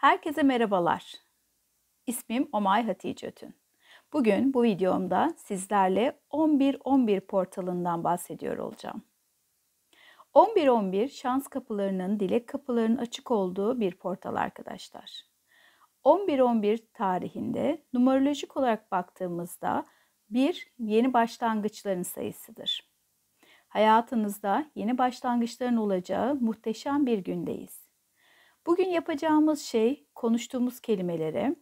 Herkese merhabalar. İsmim Omay Hatice Ötün. Bugün bu videomda sizlerle 1111 portalından bahsediyor olacağım. 1111 şans kapılarının, dilek kapılarının açık olduğu bir portal arkadaşlar. 1111 tarihinde numarolojik olarak baktığımızda bir yeni başlangıçların sayısıdır. Hayatınızda yeni başlangıçların olacağı muhteşem bir gündeyiz. Bugün yapacağımız şey konuştuğumuz kelimelere,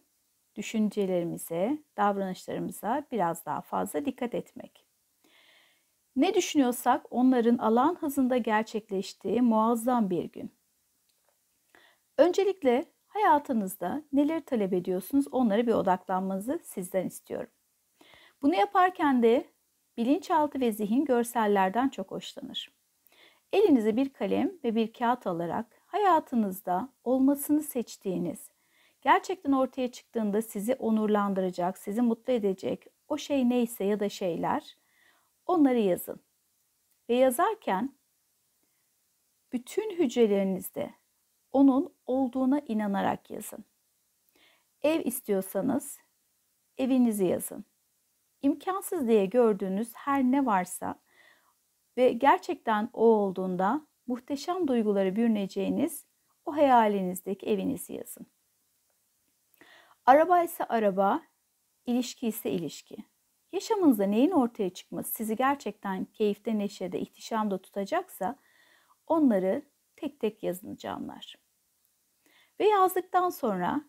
düşüncelerimize, davranışlarımıza biraz daha fazla dikkat etmek. Ne düşünüyorsak onların alan hızında gerçekleştiği muazzam bir gün. Öncelikle hayatınızda neleri talep ediyorsunuz onlara bir odaklanmanızı sizden istiyorum. Bunu yaparken de bilinçaltı ve zihin görsellerden çok hoşlanır. Elinize bir kalem ve bir kağıt alarak hayatınızda olmasını seçtiğiniz, gerçekten ortaya çıktığında sizi onurlandıracak, sizi mutlu edecek o şey neyse ya da şeyler onları yazın. Ve yazarken bütün hücrelerinizde onun olduğuna inanarak yazın. Ev istiyorsanız evinizi yazın. İmkansız diye gördüğünüz her ne varsa ve gerçekten o olduğunda muhteşem duyguları bürüneceğiniz o hayalinizdeki evinizi yazın. Araba ise araba, ilişki ise ilişki. Yaşamınızda neyin ortaya çıkması sizi gerçekten keyifte, neşede, ihtişamda tutacaksa onları tek tek yazın canlar. Ve yazdıktan sonra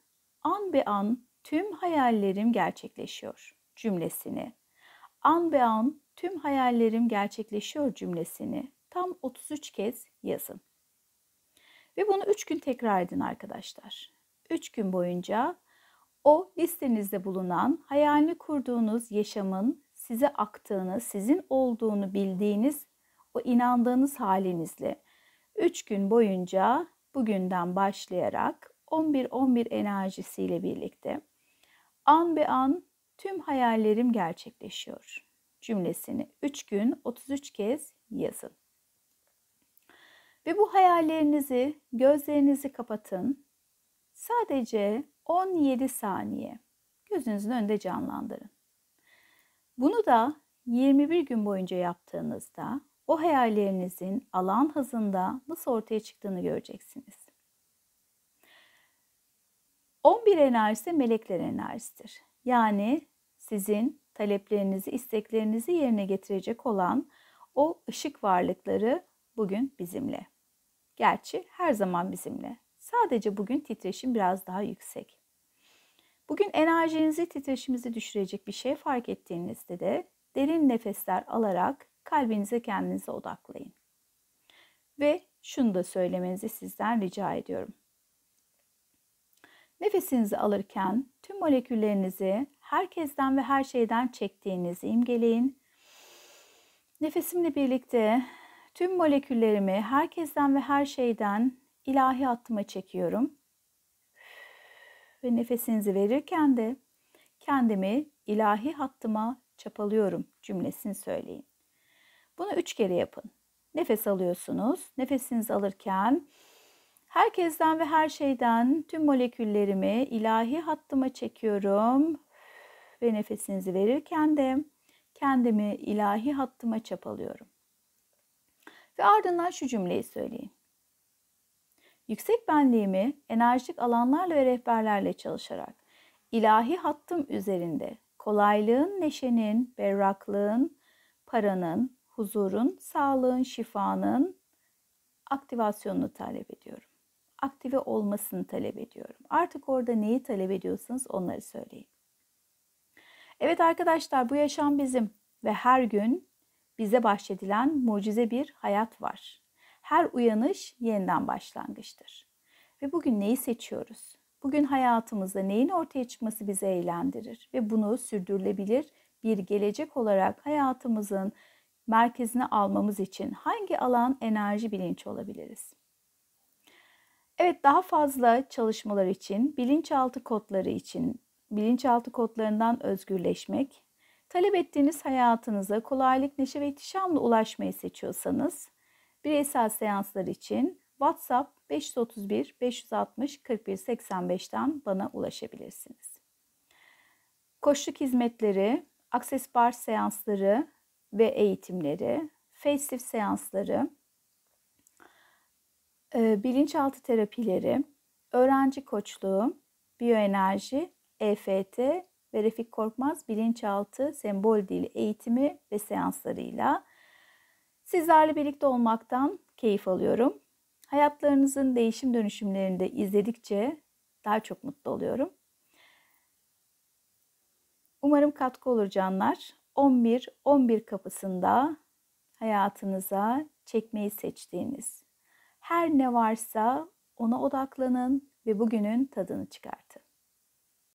an be an tüm hayallerim gerçekleşiyor cümlesini, an be an tüm hayallerim gerçekleşiyor cümlesini tam 33 kez yazın. Ve bunu 3 gün tekrar edin arkadaşlar. 3 gün boyunca o listenizde bulunan, hayalini kurduğunuz yaşamın size aktığını, sizin olduğunu bildiğiniz o inandığınız halinizle 3 gün boyunca bugünden başlayarak 11-11 enerjisiyle birlikte an be an tüm hayallerim gerçekleşiyor cümlesini 3 gün 33 kez yazın. Ve bu hayallerinizi, gözlerinizi kapatın. Sadece 17 saniye gözünüzün önünde canlandırın. Bunu da 21 gün boyunca yaptığınızda o hayallerinizin alan hızında nasıl ortaya çıktığını göreceksiniz. 11 enerjisi melekler enerjisidir. Yani sizin taleplerinizi, isteklerinizi yerine getirecek olan o ışık varlıkları bugün bizimle. Gerçi her zaman bizimle. Sadece bugün titreşim biraz daha yüksek. Bugün enerjinizi, titreşimizi düşürecek bir şey fark ettiğinizde de derin nefesler alarak kalbinize kendinize odaklayın. Ve şunu da söylemenizi sizden rica ediyorum. Nefesinizi alırken tüm moleküllerinizi herkesten ve her şeyden çektiğinizi imgeleyin. Nefesimle birlikte Tüm moleküllerimi herkesten ve her şeyden ilahi hattıma çekiyorum. Ve nefesinizi verirken de kendimi ilahi hattıma çapalıyorum cümlesini söyleyin. Bunu üç kere yapın. Nefes alıyorsunuz. Nefesinizi alırken herkesten ve her şeyden tüm moleküllerimi ilahi hattıma çekiyorum ve nefesinizi verirken de kendimi ilahi hattıma çapalıyorum ve ardından şu cümleyi söyleyin. Yüksek benliğimi enerjik alanlarla ve rehberlerle çalışarak ilahi hattım üzerinde kolaylığın, neşenin, berraklığın, paranın, huzurun, sağlığın, şifanın aktivasyonunu talep ediyorum. Aktive olmasını talep ediyorum. Artık orada neyi talep ediyorsanız onları söyleyin. Evet arkadaşlar bu yaşam bizim ve her gün bize bahşedilen mucize bir hayat var. Her uyanış yeniden başlangıçtır. Ve bugün neyi seçiyoruz? Bugün hayatımızda neyin ortaya çıkması bizi eğlendirir ve bunu sürdürülebilir bir gelecek olarak hayatımızın merkezine almamız için hangi alan enerji bilinç olabiliriz? Evet daha fazla çalışmalar için bilinçaltı kodları için bilinçaltı kodlarından özgürleşmek, Talep ettiğiniz hayatınıza kolaylık, neşe ve ihtişamla ulaşmayı seçiyorsanız bireysel seanslar için WhatsApp 531 560 41 85'ten bana ulaşabilirsiniz. Koçluk hizmetleri, Access Bar seansları ve eğitimleri, Facelift seansları, bilinçaltı terapileri, öğrenci koçluğu, biyoenerji, EFT ve Refik Korkmaz bilinçaltı, sembol dili eğitimi ve seanslarıyla sizlerle birlikte olmaktan keyif alıyorum. Hayatlarınızın değişim dönüşümlerini de izledikçe daha çok mutlu oluyorum. Umarım katkı olur canlar. 11-11 kapısında hayatınıza çekmeyi seçtiğiniz her ne varsa ona odaklanın ve bugünün tadını çıkartın.